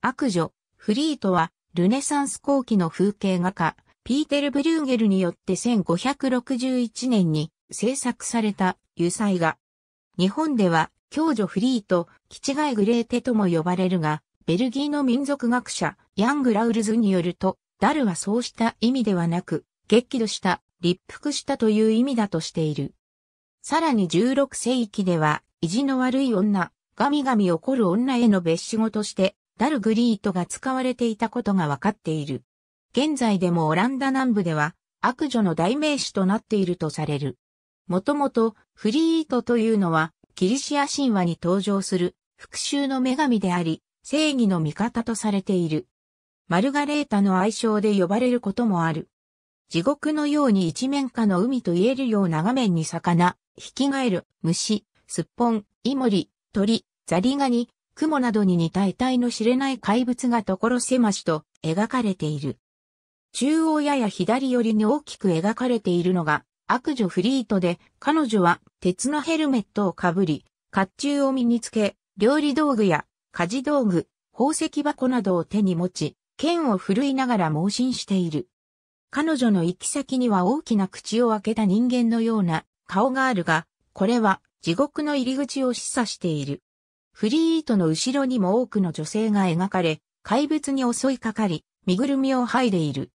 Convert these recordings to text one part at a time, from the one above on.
悪女、フリートは、ルネサンス後期の風景画家、ピーテル・ブリューゲルによって1561年に制作された油彩画。日本では、共女フリート、キチガイグレーテとも呼ばれるが、ベルギーの民族学者、ヤング・ラウルズによると、ダルはそうした意味ではなく、激怒した、立腹したという意味だとしている。さらに16世紀では、意地の悪い女、ガミガミ怒る女への別種語としてダルグリートが使われていたことがわかっている。現在でもオランダ南部では悪女の代名詞となっているとされる。もともとフリートというのはキリシア神話に登場する復讐の女神であり、正義の味方とされている。マルガレータの愛称で呼ばれることもある。地獄のように一面下の海と言えるような画面に魚、ヒキガエル、虫、スッポン、イモリ、鳥、ザリガニ、雲などに似た得体の知れない怪物が所狭しと描かれている。中央やや左寄りに大きく描かれているのが悪女フリートで、彼女は鉄のヘルメットをかぶり、甲冑を身につけ、料理道具や家事道具、宝石箱などを手に持ち、剣を振るいながら盲信している。彼女の行き先には大きな口を開けた人間のような顔があるが、これは地獄の入り口を示唆している。フリートの後ろにも多くの女性が描かれ、怪物に襲いかかり、身ぐるみを剥いでいる。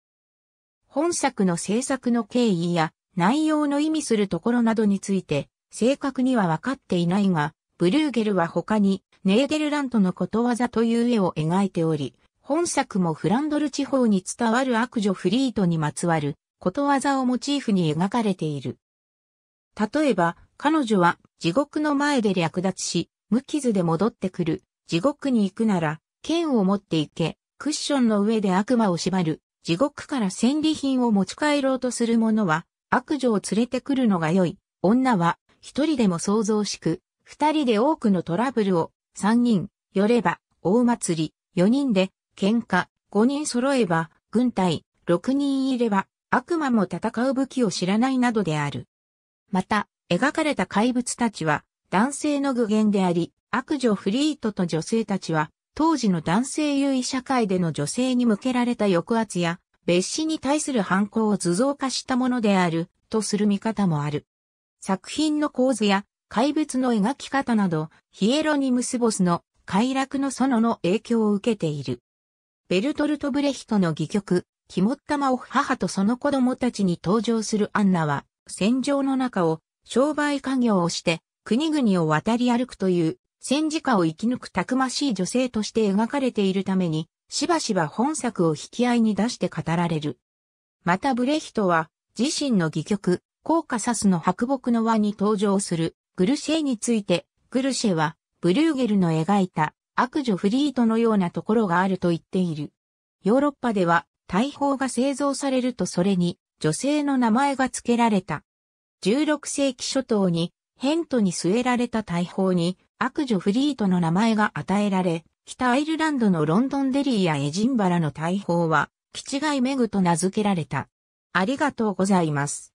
本作の制作の経緯や内容の意味するところなどについて、正確にはわかっていないが、ブルーゲルは他にネーデルラントのことわざという絵を描いており、本作もフランドル地方に伝わる悪女フリートにまつわることわざをモチーフに描かれている。例えば、彼女は地獄の前で略奪し、無傷で戻ってくる。地獄に行くなら、剣を持って行け。クッションの上で悪魔を縛る。地獄から戦利品を持ち帰ろうとする者は、悪女を連れてくるのが良い。女は、一人でも想像しく、二人で多くのトラブルを、三人、寄れば、大祭り、四人で、喧嘩、五人揃えば、軍隊、六人いれば、悪魔も戦う武器を知らないなどである。また、描かれた怪物たちは、男性の具現であり、悪女フリートと女性たちは、当時の男性優位社会での女性に向けられた抑圧や、別紙に対する反抗を図像化したものである、とする見方もある。作品の構図や怪物の描き方など、ヒエロニムス・ボスの快楽の園の影響を受けている。ベルトルト・ブレヒトの戯曲、肝っ玉を母とその子供たちに登場するアンナは、戦場の中を商売家業をして国々を渡り歩くという戦時下を生き抜くたくましい女性として描かれているために、しばしば本作を引き合いに出して語られる。またブレヒトは、自身の戯曲、コーカサスの白木の輪に登場するグルシェについて、グルシェは、ブルーゲルの描いた悪女フリートのようなところがあると言っている。ヨーロッパでは、大砲が製造されるとそれに、女性の名前が付けられた。16世紀初頭に、ヘントに据えられた大砲に、悪女フリートの名前が与えられ、北アイルランドのロンドンデリーやエジンバラの大砲は、キチガイメグと名付けられた。ありがとうございます。